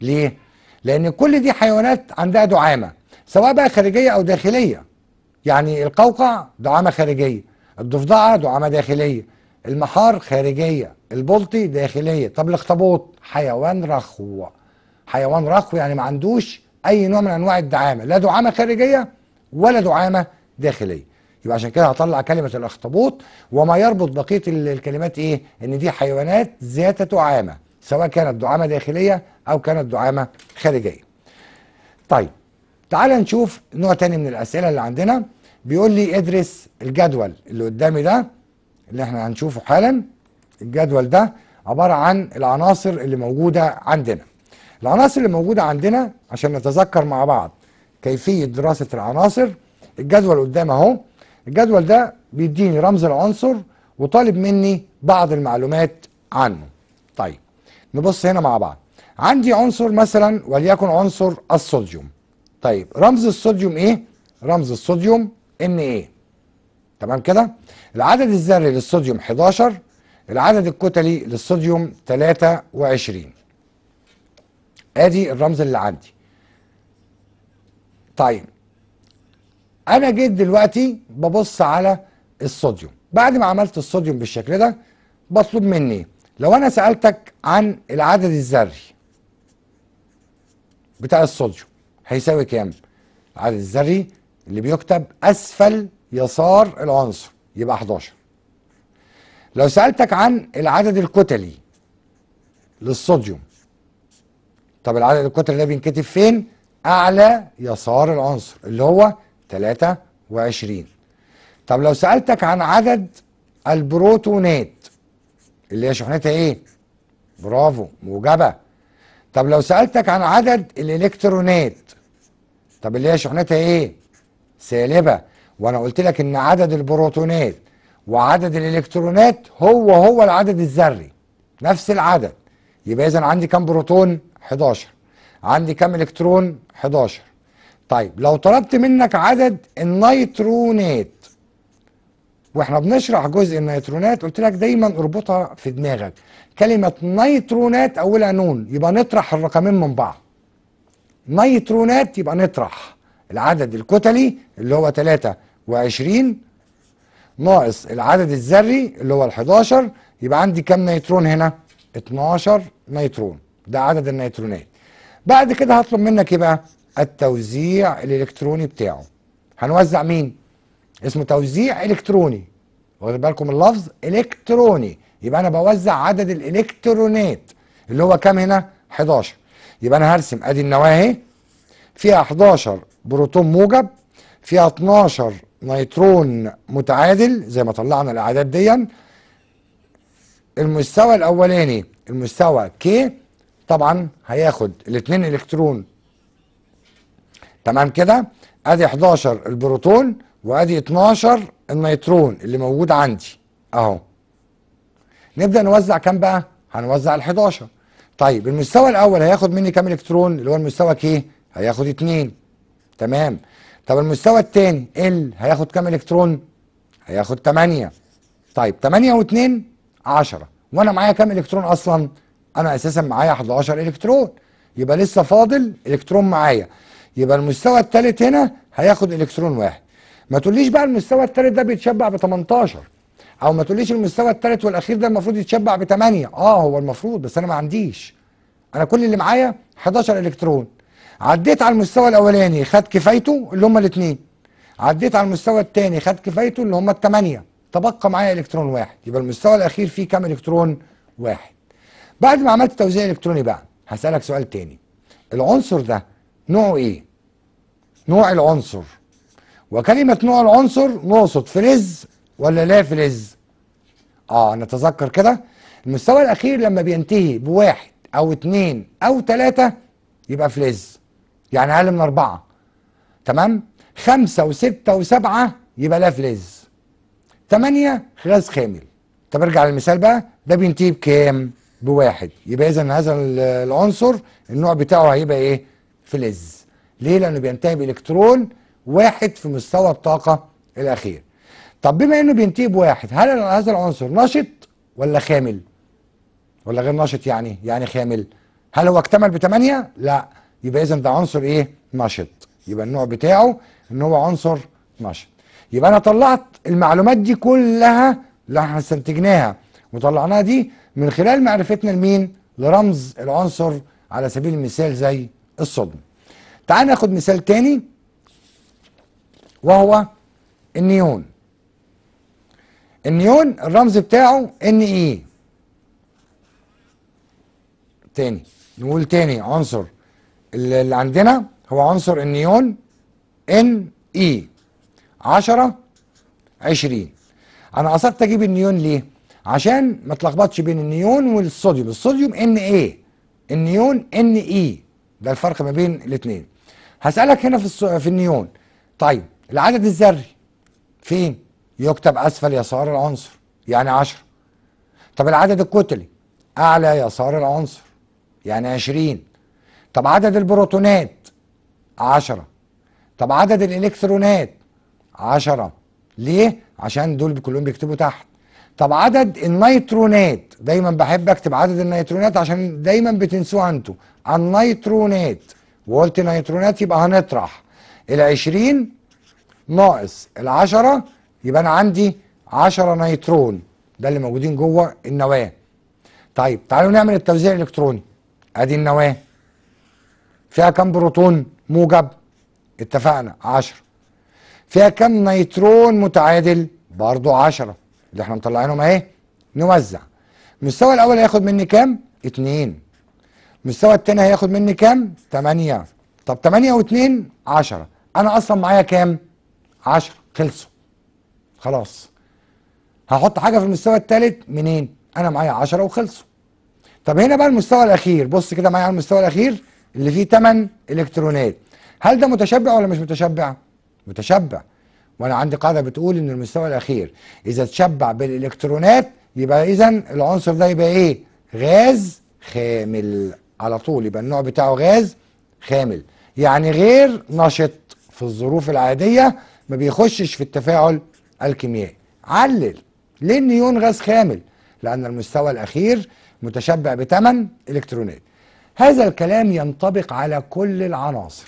ليه لأن كل دي حيوانات عندها دعامة سواء بقى خارجية أو داخلية يعني القوقع دعامة خارجية الضفدعة دعامة داخلية المحار خارجية البلطي داخلية طب الاخطبوط حيوان رخو حيوان رخو يعني ما عندوش اي نوع من انواع الدعامه لا دعامه خارجيه ولا دعامه داخليه يبقى عشان كده هطلع كلمه الاخطبوط وما يربط بقيه الكلمات ايه ان دي حيوانات ذات دعامه سواء كانت دعامه داخليه او كانت دعامه خارجيه طيب تعال نشوف نوع تاني من الاسئله اللي عندنا بيقول لي ادرس الجدول اللي قدامي ده اللي احنا هنشوفه حالا الجدول ده عباره عن العناصر اللي موجوده عندنا العناصر اللي موجودة عندنا عشان نتذكر مع بعض كيفية دراسة العناصر الجدول قدام اهو الجدول ده بيديني رمز العنصر وطالب مني بعض المعلومات عنه طيب نبص هنا مع بعض عندي عنصر مثلا وليكن عنصر الصوديوم طيب رمز الصوديوم ايه رمز الصوديوم ان ايه تمام كده العدد الذري للصوديوم 11 العدد الكتلي للصوديوم 23 ادي الرمز اللي عندي طيب انا جيت دلوقتي ببص على الصوديوم بعد ما عملت الصوديوم بالشكل ده بطلب مني لو انا سالتك عن العدد الذري بتاع الصوديوم هيساوي كام العدد الذري اللي بيكتب اسفل يسار العنصر يبقى 11 لو سالتك عن العدد الكتلي للصوديوم طب العدد الكتر ده بينكتب فين؟ أعلى يسار العنصر اللي هو 23 طب لو سألتك عن عدد البروتونات اللي هي شحنتها إيه؟ برافو موجبة طب لو سألتك عن عدد الإلكترونات طب اللي هي شحنتها إيه؟ سالبة وأنا قلت لك إن عدد البروتونات وعدد الإلكترونات هو هو العدد الذري نفس العدد يبقى إذا عندي كام بروتون؟ 11 عندي كام الكترون 11 طيب لو طلبت منك عدد النيترونات واحنا بنشرح جزء النيترونات قلت لك دايما اربطها في دماغك كلمة نيترونات اولها نون يبقى نطرح الرقمين من بعض نيترونات يبقى نطرح العدد الكتلي اللي هو 23 ناقص العدد الذري اللي هو ال 11 يبقى عندي كام نيترون هنا 12 نيترون ده عدد النيترونات بعد كده هطلب منك ايه بقى التوزيع الالكتروني بتاعه هنوزع مين اسمه توزيع الكتروني واخد بالكم اللفظ الكتروني يبقى انا بوزع عدد الالكترونات اللي هو كام هنا 11 يبقى انا هرسم ادي النواه اهي فيها 11 بروتون موجب فيها 12 نيترون متعادل زي ما طلعنا الاعداد دي المستوى الاولاني المستوى كي طبعا هياخد الاثنين الكترون تمام كده ادي 11 البروتون وادي 12 النيترون اللي موجود عندي اهو نبدا نوزع كام بقى هنوزع ال11 طيب المستوى الاول هياخد مني كام الكترون اللي هو المستوى كي هياخد 2 تمام طب المستوى الثاني ال هياخد كام الكترون هياخد 8 طيب 8 و2 10 وانا معايا كام الكترون اصلا انا اساسا معايا 11 الكترون يبقى لسه فاضل الكترون معايا يبقى المستوى الثالث هنا هياخد الكترون واحد ما تقوليش بقى المستوى الثالث ده بيتشبع ب 18 او ما تقوليش المستوى الثالث والاخير ده المفروض يتشبع ب 8 اه هو المفروض بس انا ما عنديش انا كل اللي معايا 11 الكترون عديت على المستوى الاولاني خد كفايته اللي هم الاثنين عديت على المستوى الثاني خد كفايته اللي هم الثمانيه تبقى معايا الكترون واحد يبقى المستوى الاخير فيه كام الكترون واحد بعد ما عملت توزيع الكتروني بقى هسألك سؤال تاني العنصر ده نوعه ايه نوع العنصر وكلمة نوع العنصر نقصد فلز ولا لا فلز اه نتذكر كده المستوى الاخير لما بينتهي بواحد او اتنين او تلاتة يبقى فلز يعني اقل من اربعة تمام خمسة وستة وسبعة يبقى لا فلز تمانية غاز خامل طب ارجع للمثال بقى ده بينتهي بكام بواحد يبقى اذا هذا العنصر النوع بتاعه هيبقى ايه فلز ليه لانه بينتهي بالكترون واحد في مستوى الطاقه الاخير طب بما انه بينتهي بواحد هل هذا العنصر نشط ولا خامل ولا غير نشط يعني يعني خامل هل هو اكتمل بثمانية لا يبقى اذا ده عنصر ايه نشط يبقى النوع بتاعه ان هو عنصر نشط يبقى انا طلعت المعلومات دي كلها اللي احنا استنتجناها وطلعناها دي من خلال معرفتنا لمين لرمز العنصر على سبيل المثال زي الصوديوم تعال ناخد مثال تاني وهو النيون النيون الرمز بتاعه ان اي e. تاني نقول تاني عنصر اللي عندنا هو عنصر النيون ان اي 10 20 انا قصدت اجيب النيون ليه عشان ما تلخبطش بين النيون والصوديوم الصوديوم ان اي النيون ان اي e. ده الفرق ما بين الاثنين هسالك هنا في في النيون طيب العدد الذري فين يكتب اسفل يسار العنصر يعني 10 طب العدد الكتلي اعلى يسار العنصر يعني 20 طب عدد البروتونات 10 طب عدد الالكترونات 10 ليه عشان دول كلهم بيكتبوا تحت طب عدد النيترونات دايما بحب اكتب عدد النيترونات عشان دايما بتنسوه انتوا النيترونات وقلت نيترونات يبقى هنطرح ال20 ناقص ال10 يبقى انا عندي 10 نيترون ده اللي موجودين جوه النواه طيب تعالوا نعمل التوزيع الالكتروني ادي النواه فيها كام بروتون موجب اتفقنا 10 فيها كام نيترون متعادل برضه 10 اللي احنا مطلعينهم اهي نوزع المستوى الاول هياخد مني كام؟ اتنين المستوى الثاني هياخد مني كام؟ تمانية طب تمانية واتنين عشرة 10 انا اصلا معايا كام؟ 10 خلصوا خلاص هحط حاجه في المستوى الثالث منين؟ انا معايا 10 وخلصوا طب هنا بقى المستوى الاخير بص كده معايا على المستوى الاخير اللي فيه تمن الكترونات هل ده متشبع ولا مش متشبع؟ متشبع وانا عندي قاعده بتقول ان المستوى الاخير اذا تشبع بالالكترونات يبقى اذا العنصر ده يبقى ايه غاز خامل على طول يبقى النوع بتاعه غاز خامل يعني غير نشط في الظروف العاديه ما بيخشش في التفاعل الكيميائي علل ليه النيون غاز خامل لان المستوى الاخير متشبع بثمن الكترونات هذا الكلام ينطبق على كل العناصر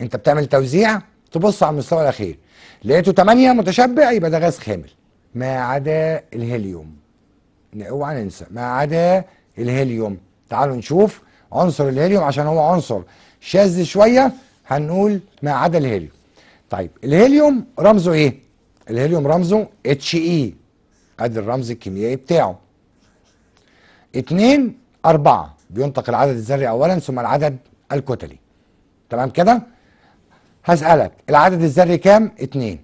انت بتعمل توزيع تبص على المستوى الاخير لقيته 8 متشبع يبقى ده غاز خامل ما عدا الهيليوم اوعى ننسى ما عدا الهيليوم تعالوا نشوف عنصر الهيليوم عشان هو عنصر شاذ شويه هنقول ما عدا الهيليوم طيب الهيليوم رمزه ايه الهيليوم رمزه اتش اي e. ادي الرمز الكيميائي بتاعه اتنين أربعة بينطق العدد الذري أولا ثم العدد الكتلي تمام كده هسألك العدد الذري كام؟ اتنين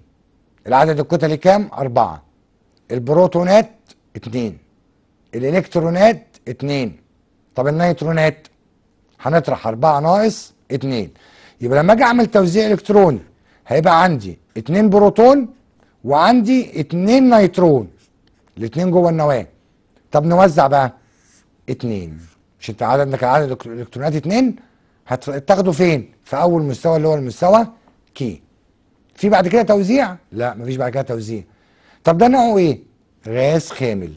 العدد الكتلي كام؟ أربعة البروتونات اتنين الإلكترونات اتنين طب النيترونات هنطرح أربعة ناقص اتنين يبقى لما أجي أعمل توزيع إلكتروني هيبقى عندي اتنين بروتون وعندي اتنين نيترون الاتنين جوه النواة طب نوزع بقى اتنين مش انت عدد انك العدد الالكترونات اتنين هتاخده فين في اول مستوى اللي هو المستوى كي في بعد كده توزيع لا مفيش بعد كده توزيع طب ده نوعه ايه غاز خامل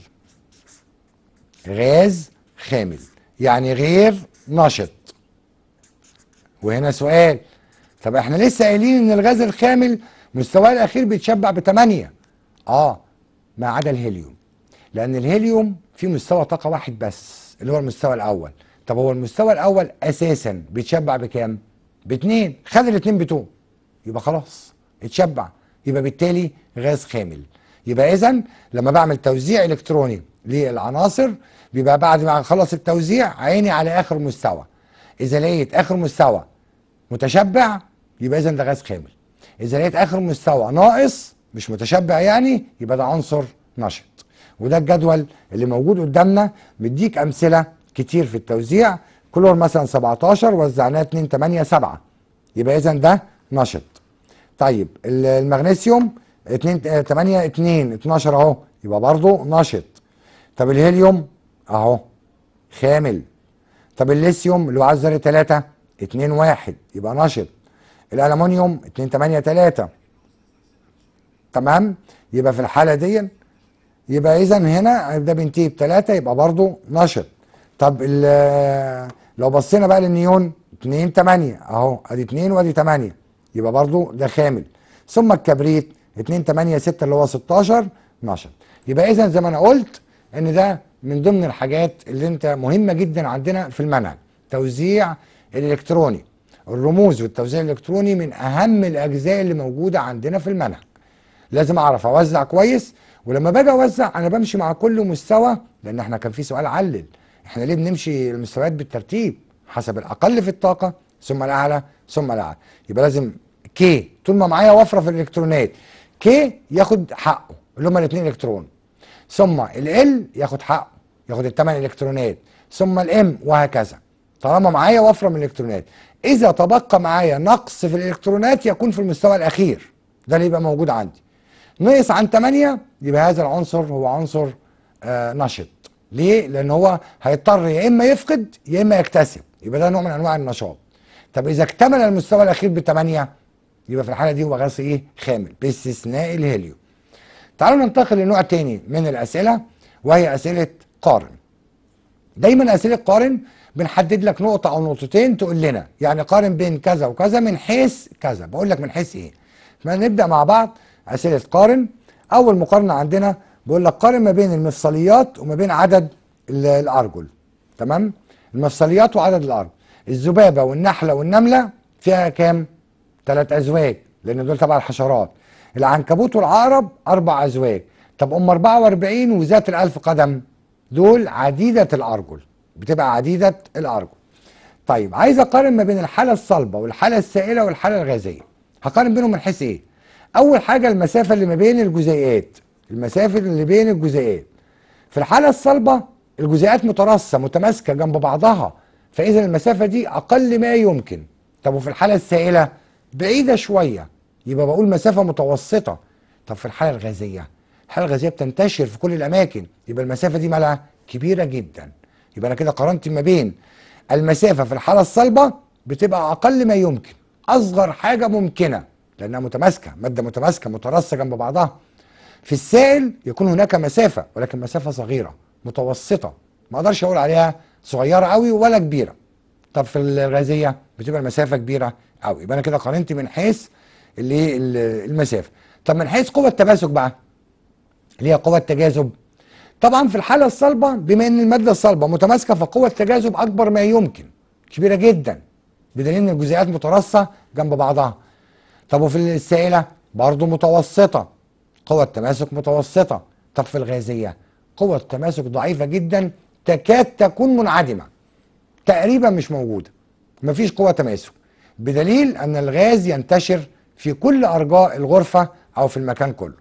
غاز خامل يعني غير نشط وهنا سؤال طب احنا لسه قايلين ان الغاز الخامل مستواه الاخير بيتشبع بثمانية. اه ما عدا الهيليوم لان الهيليوم في مستوى طاقه واحد بس اللي هو المستوى الاول طب هو المستوى الاول اساسا بيتشبع بكام؟ باتنين خد الاتنين بتوع يبقى خلاص اتشبع يبقى بالتالي غاز خامل يبقى اذا لما بعمل توزيع الكتروني للعناصر بيبقى بعد ما اخلص التوزيع عيني على اخر مستوى اذا لقيت اخر مستوى متشبع يبقى اذا ده غاز خامل اذا لقيت اخر مستوى ناقص مش متشبع يعني يبقى ده عنصر نشط وده الجدول اللي موجود قدامنا مديك امثله كتير في التوزيع كلور مثلا 17 وزعناه 2 8 7 يبقى اذا ده نشط طيب المغنيسيوم 2 8 2 12 اهو يبقى برضه نشط طب الهيليوم اهو خامل طب الليثيوم اللي هو عايز ذره 3 2 1 يبقى نشط الالومنيوم 2 8 3 تمام يبقى في الحاله دي يبقى اذا هنا ده بينتهي ب 3 يبقى برضه نشط طب لو بصينا بقى للنيون 2 8 اهو ادي 2 وادي 8 يبقى برضو ده خامل ثم الكبريت 2 8 6 اللي هو 16 12 يبقى اذا زي ما انا قلت ان ده من ضمن الحاجات اللي انت مهمه جدا عندنا في المنهج توزيع الالكتروني الرموز والتوزيع الالكتروني من اهم الاجزاء اللي موجوده عندنا في المنهج لازم اعرف اوزع كويس ولما باجي اوزع انا بمشي مع كل مستوى لان احنا كان في سؤال علل احنا ليه بنمشي المستويات بالترتيب حسب الاقل في الطاقه ثم الاعلى ثم الاعلى يبقى لازم كي طول ما معايا وفره في الالكترونات كي ياخد حقه اللي هما الاثنين الكترون ثم ال ياخد حقه ياخد الثمان الكترونات ثم الام وهكذا طالما معايا وفره من الالكترونات اذا تبقى معايا نقص في الالكترونات يكون في المستوى الاخير ده اللي يبقى موجود عندي نقص عن 8 يبقى هذا العنصر هو عنصر آه نشط ليه؟ لأن هو هيضطر يا إما يفقد يا إما يكتسب يبقى ده نوع من أنواع النشاط طب إذا اكتمل المستوى الأخير بثمانية يبقى في الحالة دي هو غاز إيه؟ خامل باستثناء الهيليوم تعالوا ننتقل لنوع تاني من الأسئلة وهي أسئلة قارن دايما أسئلة قارن بنحدد لك نقطة أو نقطتين تقول لنا يعني قارن بين كذا وكذا من حيث كذا بقول لك من حيث إيه فنبدأ مع بعض أسئلة قارن أول مقارنة عندنا بيقول لك قارن ما بين المفصليات وما بين عدد الارجل تمام المفصليات وعدد الارجل الذبابه والنحله والنمله فيها كام ثلاث ازواج لان دول تبع الحشرات العنكبوت والعقرب اربع ازواج طب ام 44 وذات الالف قدم دول عديده الارجل بتبقى عديده الارجل طيب عايز اقارن ما بين الحاله الصلبه والحاله السائله والحاله الغازيه هقارن بينهم من حيث ايه اول حاجه المسافه اللي ما بين الجزيئات المسافة اللي بين الجزيئات في الحالة الصلبة الجزيئات مترصة متماسكة جنب بعضها فإذا المسافة دي أقل ما يمكن طب وفي الحالة السائلة بعيدة شوية يبقى بقول مسافة متوسطة طب في الحالة الغازية الحالة الغازية بتنتشر في كل الأماكن يبقى المسافة دي مالها كبيرة جدا يبقى أنا كده قارنت ما بين المسافة في الحالة الصلبة بتبقى أقل ما يمكن أصغر حاجة ممكنة لأنها متماسكة مادة متماسكة مترصة جنب بعضها في السائل يكون هناك مسافة ولكن مسافة صغيرة متوسطة ما اقدرش اقول عليها صغيرة قوي ولا كبيرة طب في الغازية بتبقى المسافة كبيرة قوي يبقى انا كده قارنت من حيث اللي المسافة طب من حيث قوة التماسك بقى اللي هي قوة التجاذب طبعا في الحالة الصلبة بما ان المادة الصلبة متماسكة فقوة التجاذب اكبر ما يمكن كبيرة جدا بدليل ان الجزيئات متراصة جنب بعضها طب وفي السائلة برضه متوسطة قوى التماسك متوسطة طب الغازية قوى التماسك ضعيفة جدا تكاد تكون منعدمة تقريبا مش موجودة مفيش قوة تماسك بدليل أن الغاز ينتشر في كل أرجاء الغرفة أو في المكان كله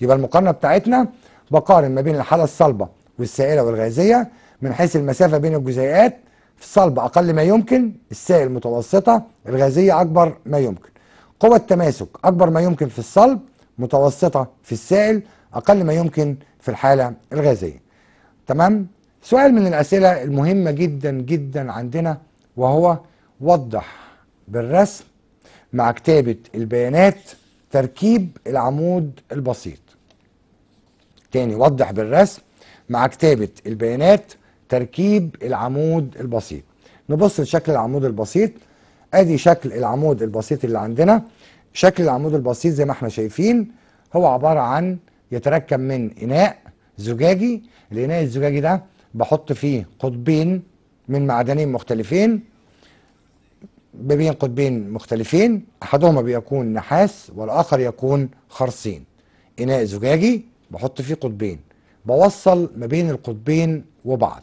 يبقى المقارنة بتاعتنا بقارن ما بين الحالة الصلبة والسائلة والغازية من حيث المسافة بين الجزيئات في الصلبة أقل ما يمكن السائل متوسطة الغازية أكبر ما يمكن قوة التماسك أكبر ما يمكن في الصلب متوسطة في السائل أقل ما يمكن في الحالة الغازية تمام؟ سؤال من الأسئلة المهمة جدا جدا عندنا وهو وضح بالرسم مع كتابة البيانات تركيب العمود البسيط تاني وضح بالرسم مع كتابة البيانات تركيب العمود البسيط نبص لشكل العمود البسيط ادي شكل العمود البسيط اللي عندنا شكل العمود البسيط زي ما احنا شايفين هو عبارة عن يتركب من إناء زجاجي الإناء الزجاجي ده بحط فيه قطبين من معدنين مختلفين بين قطبين مختلفين أحدهما بيكون نحاس والآخر يكون خرصين إناء زجاجي بحط فيه قطبين بوصل ما بين القطبين وبعض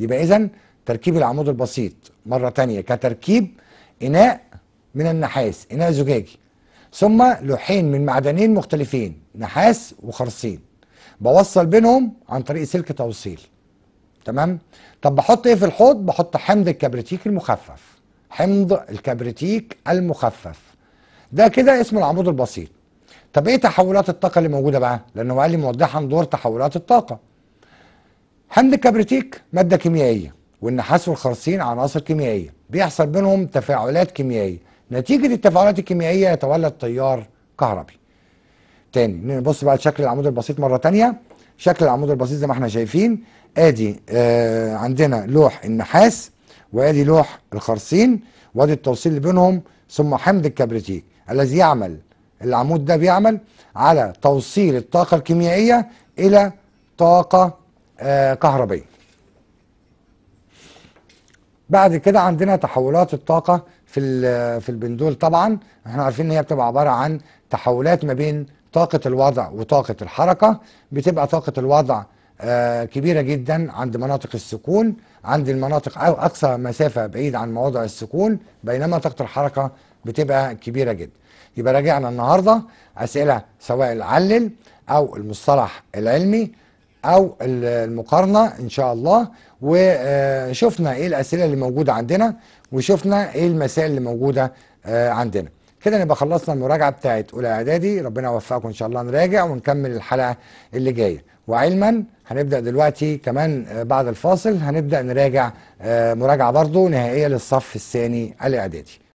يبقى إذا تركيب العمود البسيط مرة تانية كتركيب إناء من النحاس إناء زجاجي ثم لوحين من معدنين مختلفين نحاس وخرسين بوصل بينهم عن طريق سلك توصيل تمام طب بحط ايه في الحوض بحط حمض الكبريتيك المخفف حمض الكبريتيك المخفف ده كده اسمه العمود البسيط طب ايه تحولات الطاقه اللي موجوده بقى لانه قال لي موضحا دور تحولات الطاقه حمض الكبريتيك ماده كيميائيه والنحاس والخرسين عناصر كيميائيه بيحصل بينهم تفاعلات كيميائيه نتيجة التفاعلات الكيميائية يتولد تيار كهربي تاني نبص بقى لشكل العمود البسيط مرة تانية شكل العمود البسيط زي ما احنا شايفين ادي آه عندنا لوح النحاس وادي لوح الخرسين وادي التوصيل اللي بينهم ثم حمض الكبريتيك الذي يعمل العمود ده بيعمل على توصيل الطاقة الكيميائية إلى طاقة آه كهربية بعد كده عندنا تحولات الطاقة في في البندول طبعا احنا عارفين ان هي بتبقى عباره عن تحولات ما بين طاقه الوضع وطاقه الحركه بتبقى طاقه الوضع آه، كبيره جدا عند مناطق السكون عند المناطق او اقصى مسافه بعيد عن مواضع السكون بينما طاقه الحركه بتبقى كبيره جدا يبقى راجعنا النهارده اسئله سواء العلل او المصطلح العلمي او المقارنه ان شاء الله وشفنا ايه الاسئله اللي موجوده عندنا وشفنا ايه المسائل اللي موجوده آه، عندنا كده نبقى خلصنا المراجعه بتاعت اولى اعدادي ربنا يوفقكم ان شاء الله نراجع ونكمل الحلقه اللي جايه وعلما هنبدا دلوقتي كمان آه، بعد الفاصل هنبدا نراجع آه، مراجعه برضه نهائيه للصف الثاني الاعدادي